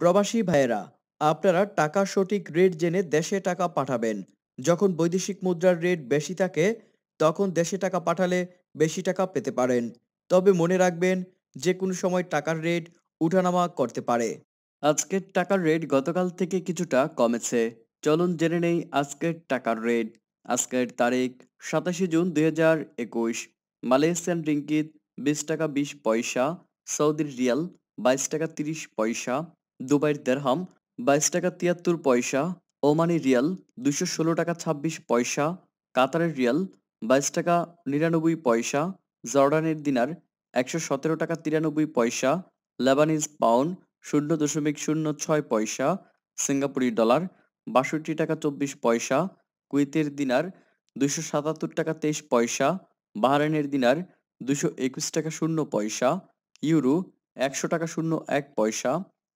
প্রবাসী ভাইয়েরা আপনারা টাকা সঠিক রেট জেনে দেশে টাকা পাঠাবেন যখন বৈদেশিক মুদ্রার রেট বেশি থাকে তখন দেশে টাকা পাঠালে বেশি টাকা পেতে পারেন তবে মনে রাখবেন যে কোনো সময় টাকার রেট উঠানামা করতে পারে আজকের টাকার রেট গতকাল থেকে কিছুটা কমেছে চলুন জেনে নেই আজকের টাকার রেট আজকের তারিখ সাতাশে জুন দুই হাজার একুশ মালয়েশিয়ান রিঙ্কিত বিশ টাকা বিশ পয়সা সৌদির রিয়াল বাইশ টাকা তিরিশ পয়সা দুবাইয়ের দেরহাম বাইশ টাকা তিয়াত্তর পয়সা ওমানি রিয়াল দুশো ষোলো টাকা ছাব্বিশ পয়সা কাতারের রিয়াল বাইশ টাকা নিরানব্বই পয়সা জর্ডানের দিনার একশো সতেরো টাকা তিরানব্বই পয়সা লেবানিজ পাউন্ড শূন্য দশমিক শূন্য ছয় পয়সা সিঙ্গাপুরি ডলার বাষট্টি টাকা চব্বিশ পয়সা কুয়েতের দিনার দুশো সাতাত্তর টাকা তেইশ পয়সা বাহারেনের দিনার দুশো একুশ টাকা শূন্য পয়সা ইউরো একশো টাকা শূন্য এক পয়সা